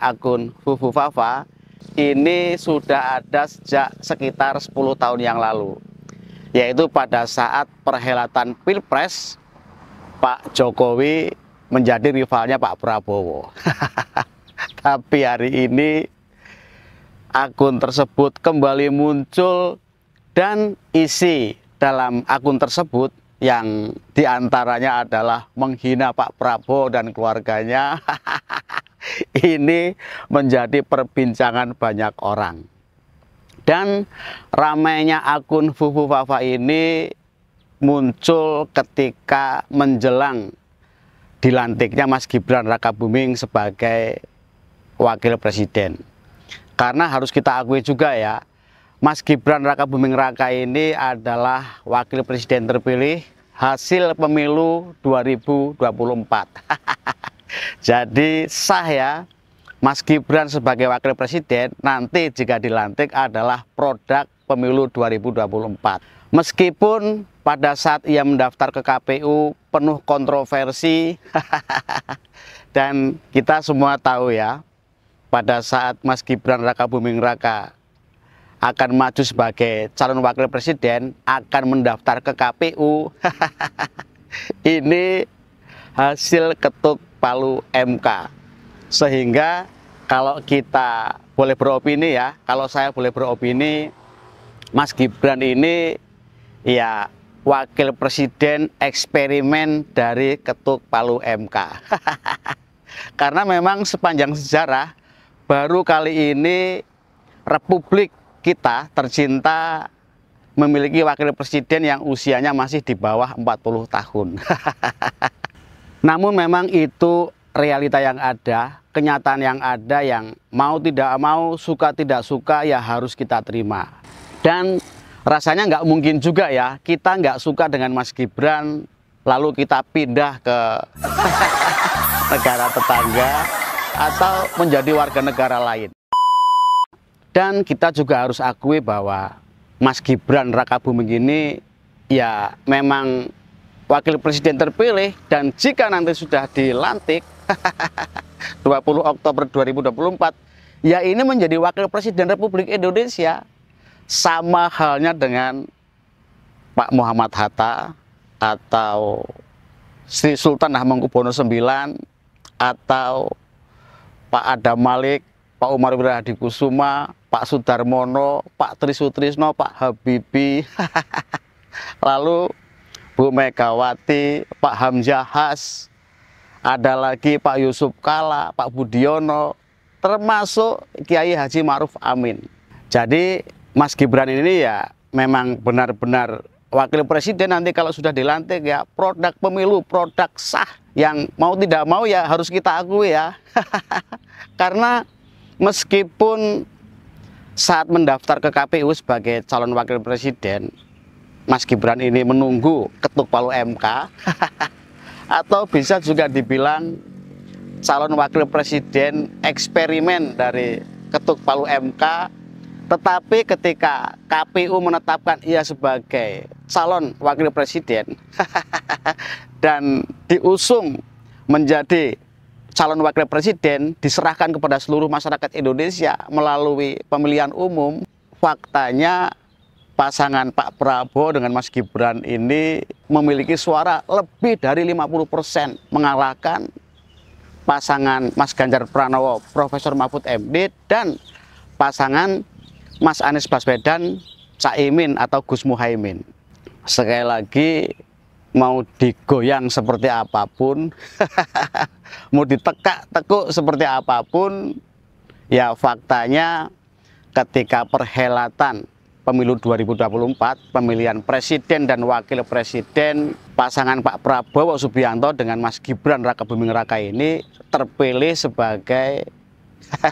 akun Fufu Fafa ini sudah ada sejak sekitar 10 tahun yang lalu yaitu pada saat perhelatan Pilpres Pak Jokowi menjadi rivalnya Pak Prabowo tapi hari ini akun tersebut kembali muncul dan isi dalam akun tersebut yang diantaranya adalah menghina Pak Prabowo dan keluarganya ini menjadi perbincangan banyak orang. Dan ramainya akun Fufu Fafa ini muncul ketika menjelang dilantiknya Mas Gibran Raka Buming sebagai wakil presiden. Karena harus kita akui juga ya, Mas Gibran Raka Buming Raka ini adalah wakil presiden terpilih hasil pemilu 2024. Jadi sah ya Mas Gibran sebagai wakil presiden nanti jika dilantik adalah produk pemilu 2024. Meskipun pada saat ia mendaftar ke KPU penuh kontroversi dan kita semua tahu ya pada saat Mas Gibran Raka Buming Raka akan maju sebagai calon wakil presiden akan mendaftar ke KPU ini hasil ketuk palu MK. Sehingga kalau kita boleh beropini ya, kalau saya boleh beropini, Mas Gibran ini ya wakil presiden eksperimen dari ketuk palu MK. Karena memang sepanjang sejarah baru kali ini republik kita tercinta memiliki wakil presiden yang usianya masih di bawah 40 tahun. Namun memang itu realita yang ada, kenyataan yang ada yang mau tidak mau, suka tidak suka ya harus kita terima. Dan rasanya nggak mungkin juga ya, kita nggak suka dengan Mas Gibran, lalu kita pindah ke negara tetangga atau menjadi warga negara lain. Dan kita juga harus akui bahwa Mas Gibran rakabu begini ya memang wakil presiden terpilih dan jika nanti sudah dilantik 20 Oktober 2024 ya ini menjadi wakil presiden Republik Indonesia sama halnya dengan Pak Muhammad Hatta atau Sri Sultan Hamengkubuwono IX atau Pak Adam Malik, Pak Umar Wirahadi Kusuma, Pak Sudarmono, Pak Trisutrisno, Pak Habibie, Lalu Bu Megawati, Pak Hamzah Has, ada lagi Pak Yusuf Kala, Pak Budiono, termasuk Kiai Haji Maruf Amin. Jadi Mas Gibran ini ya memang benar-benar wakil presiden nanti kalau sudah dilantik ya produk pemilu, produk sah yang mau tidak mau ya harus kita akui ya. Karena meskipun saat mendaftar ke KPU sebagai calon wakil presiden Mas Gibran ini menunggu ketuk palu MK atau bisa juga dibilang calon wakil presiden eksperimen dari ketuk palu MK tetapi ketika KPU menetapkan ia sebagai calon wakil presiden dan diusung menjadi calon wakil presiden diserahkan kepada seluruh masyarakat Indonesia melalui pemilihan umum, faktanya pasangan Pak Prabowo dengan Mas Gibran ini memiliki suara lebih dari 50% mengalahkan pasangan Mas Ganjar Pranowo Profesor Mahfud MD dan pasangan Mas Anies Baswedan Caimin atau Gus Muhaimin. Sekali lagi mau digoyang seperti apapun, mau ditekak-tekuk seperti apapun, ya faktanya ketika perhelatan pemilu 2024 pemilihan presiden dan wakil presiden pasangan Pak Prabowo Subianto dengan Mas Gibran Raka Buming Raka ini terpilih sebagai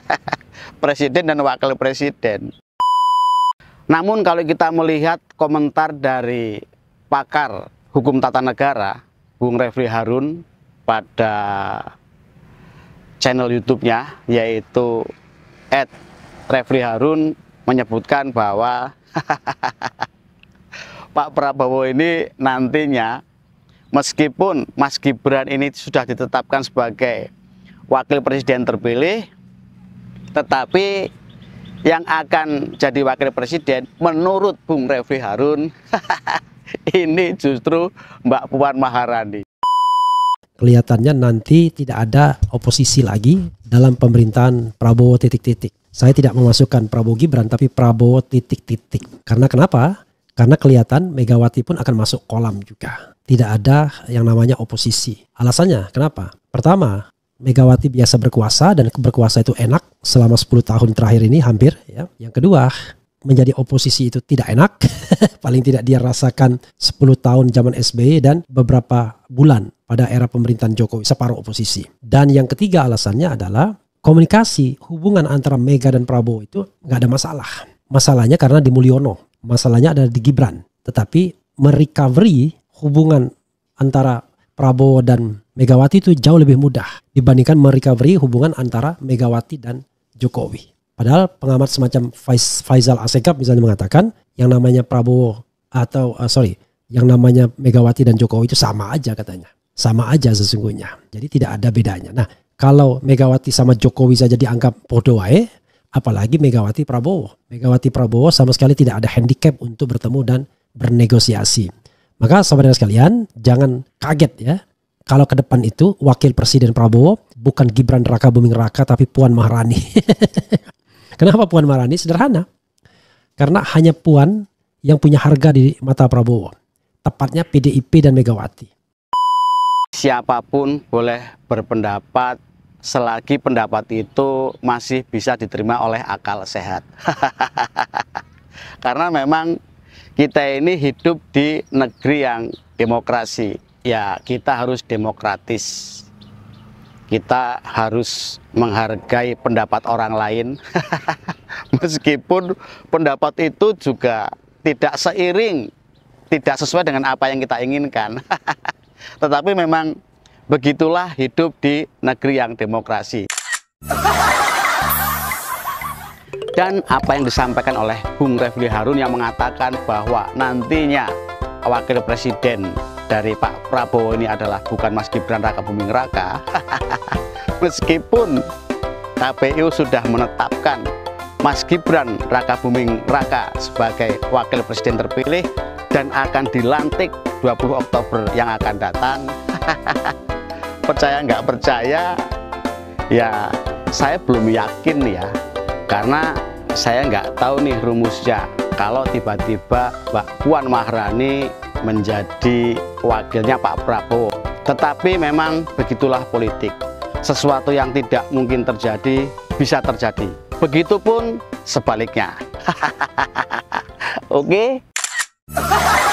presiden dan wakil presiden. Namun kalau kita melihat komentar dari pakar hukum tata negara Bung Refli Harun pada channel YouTube-nya yaitu @refli Harun menyebutkan bahwa Pak Prabowo ini nantinya meskipun Mas Gibran ini sudah ditetapkan sebagai wakil presiden terpilih tetapi yang akan jadi wakil presiden menurut Bung Refli Harun ini justru Mbak Puan Maharani kelihatannya nanti tidak ada oposisi lagi dalam pemerintahan Prabowo titik-titik saya tidak memasukkan Prabowo Gibran tapi Prabowo titik-titik. Karena kenapa? Karena kelihatan Megawati pun akan masuk kolam juga. Tidak ada yang namanya oposisi. Alasannya kenapa? Pertama, Megawati biasa berkuasa dan berkuasa itu enak selama 10 tahun terakhir ini hampir ya. Yang kedua, menjadi oposisi itu tidak enak. Paling tidak dia rasakan 10 tahun zaman SBY e dan beberapa bulan pada era pemerintahan Jokowi separuh oposisi. Dan yang ketiga alasannya adalah komunikasi hubungan antara Mega dan Prabowo itu nggak ada masalah. Masalahnya karena di Mulyono, masalahnya ada di Gibran. Tetapi merecovery hubungan antara Prabowo dan Megawati itu jauh lebih mudah dibandingkan merecovery hubungan antara Megawati dan Jokowi. Padahal pengamat semacam Faiz, Faizal Asegab misalnya mengatakan yang namanya Prabowo atau uh, sorry yang namanya Megawati dan Jokowi itu sama aja katanya sama aja sesungguhnya. Jadi tidak ada bedanya. Nah, kalau Megawati sama Jokowi saja dianggap bodoh wae, apalagi Megawati Prabowo. Megawati Prabowo sama sekali tidak ada handicap untuk bertemu dan bernegosiasi. Maka saudara sekalian, jangan kaget ya. Kalau ke depan itu wakil presiden Prabowo bukan Gibran Raka Buming Raka tapi Puan Maharani. Kenapa Puan Maharani? Sederhana. Karena hanya Puan yang punya harga di mata Prabowo. Tepatnya PDIP dan Megawati siapapun boleh berpendapat selagi pendapat itu masih bisa diterima oleh akal sehat. Karena memang kita ini hidup di negeri yang demokrasi. Ya, kita harus demokratis. Kita harus menghargai pendapat orang lain. Meskipun pendapat itu juga tidak seiring, tidak sesuai dengan apa yang kita inginkan. Tetapi memang begitulah hidup di negeri yang demokrasi. Dan apa yang disampaikan oleh Bung Refli Harun yang mengatakan bahwa nantinya wakil presiden dari Pak Prabowo ini adalah bukan Mas Gibran Raka Buming Raka. Meskipun KPU sudah menetapkan Mas Gibran Raka Buming Raka sebagai wakil presiden terpilih dan akan dilantik 20 Oktober yang akan datang percaya nggak percaya ya saya belum yakin ya karena saya nggak tahu nih rumusnya kalau tiba-tiba Mbak Puan Maharani menjadi wakilnya Pak Prabowo tetapi memang begitulah politik sesuatu yang tidak mungkin terjadi bisa terjadi begitupun sebaliknya oke okay? 哈哈。